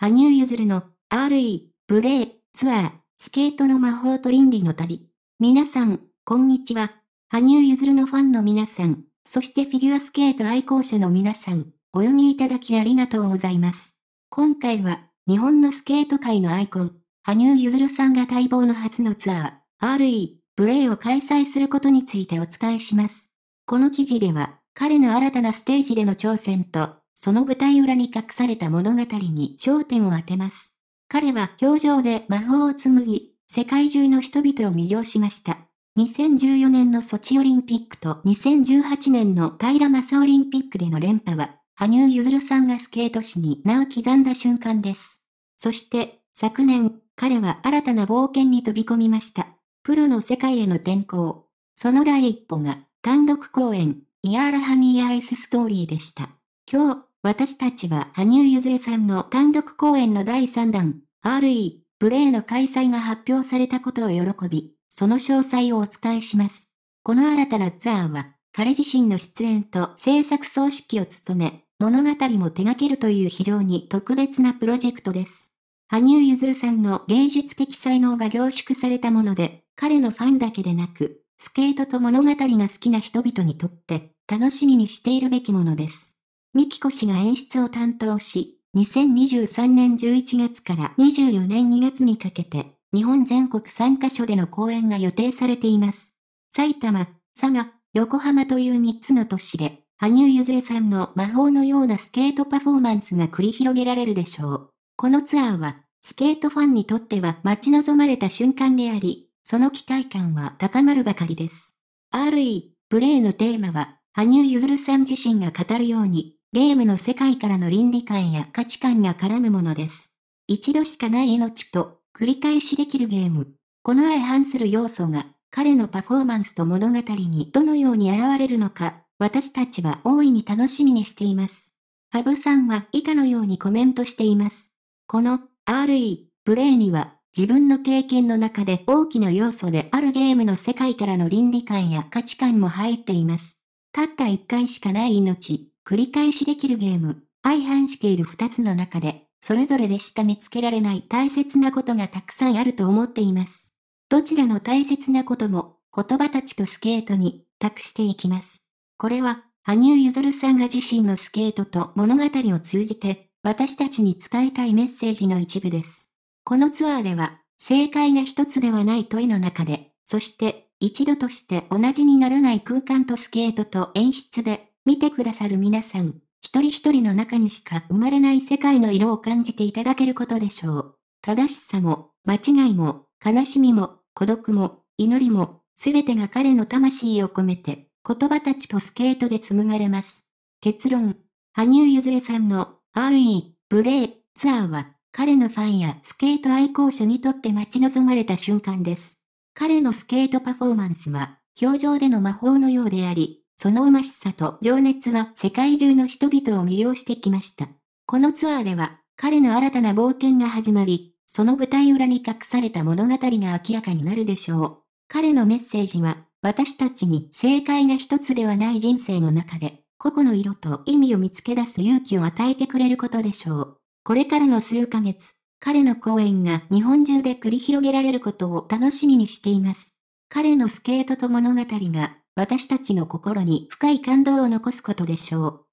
羽生結弦の RE ブレイツアースケートの魔法と倫理の旅。皆さん、こんにちは。羽生結弦のファンの皆さん、そしてフィギュアスケート愛好者の皆さん、お読みいただきありがとうございます。今回は、日本のスケート界のアイコン、羽生結弦さんが待望の初のツアー、RE ブレイを開催することについてお伝えします。この記事では、彼の新たなステージでの挑戦と、その舞台裏に隠された物語に焦点を当てます。彼は表情で魔法を紡ぎ、世界中の人々を魅了しました。2014年のソチオリンピックと2018年の平正オリンピックでの連覇は、羽生結弦さんがスケート史に名を刻んだ瞬間です。そして、昨年、彼は新たな冒険に飛び込みました。プロの世界への転向。その第一歩が、単独公演、イヤーラハニーアイスストーリーでした。今日、私たちは羽生結弦さんの単独公演の第3弾、RE、プレイの開催が発表されたことを喜び、その詳細をお伝えします。この新たなツアーは、彼自身の出演と制作総指揮を務め、物語も手掛けるという非常に特別なプロジェクトです。羽生結弦さんの芸術的才能が凝縮されたもので、彼のファンだけでなく、スケートと物語が好きな人々にとって、楽しみにしているべきものです。ミキ子氏が演出を担当し、2023年11月から24年2月にかけて、日本全国3カ所での公演が予定されています。埼玉、佐賀、横浜という3つの都市で、羽生結弦さんの魔法のようなスケートパフォーマンスが繰り広げられるでしょう。このツアーは、スケートファンにとっては待ち望まれた瞬間であり、その期待感は高まるばかりです。RE、プレイのテーマは、羽生結弦さん自身が語るように、ゲームの世界からの倫理観や価値観が絡むものです。一度しかない命と繰り返しできるゲーム。この相反する要素が彼のパフォーマンスと物語にどのように現れるのか、私たちは大いに楽しみにしています。ハブさんは以下のようにコメントしています。この RE プレイには自分の経験の中で大きな要素であるゲームの世界からの倫理観や価値観も入っています。たった一回しかない命、繰り返しできるゲーム、相反している2つの中で、それぞれでし見つけられない大切なことがたくさんあると思っています。どちらの大切なことも、言葉たちとスケートに託していきます。これは、羽生結弦さんが自身のスケートと物語を通じて、私たちに伝えたいメッセージの一部です。このツアーでは、正解が一つではない問いの中で、そして、一度として同じにならない空間とスケートと演出で見てくださる皆さん、一人一人の中にしか生まれない世界の色を感じていただけることでしょう。正しさも、間違いも、悲しみも、孤独も、祈りも、すべてが彼の魂を込めて、言葉たちとスケートで紡がれます。結論、羽生結弦さんの RE、ブレイ、ツアーは、彼のファンやスケート愛好者にとって待ち望まれた瞬間です。彼のスケートパフォーマンスは、表情での魔法のようであり、そのうましさと情熱は世界中の人々を魅了してきました。このツアーでは、彼の新たな冒険が始まり、その舞台裏に隠された物語が明らかになるでしょう。彼のメッセージは、私たちに正解が一つではない人生の中で、個々の色と意味を見つけ出す勇気を与えてくれることでしょう。これからの数ヶ月、彼の公演が日本中で繰り広げられることを楽しみにしています。彼のスケートと物語が私たちの心に深い感動を残すことでしょう。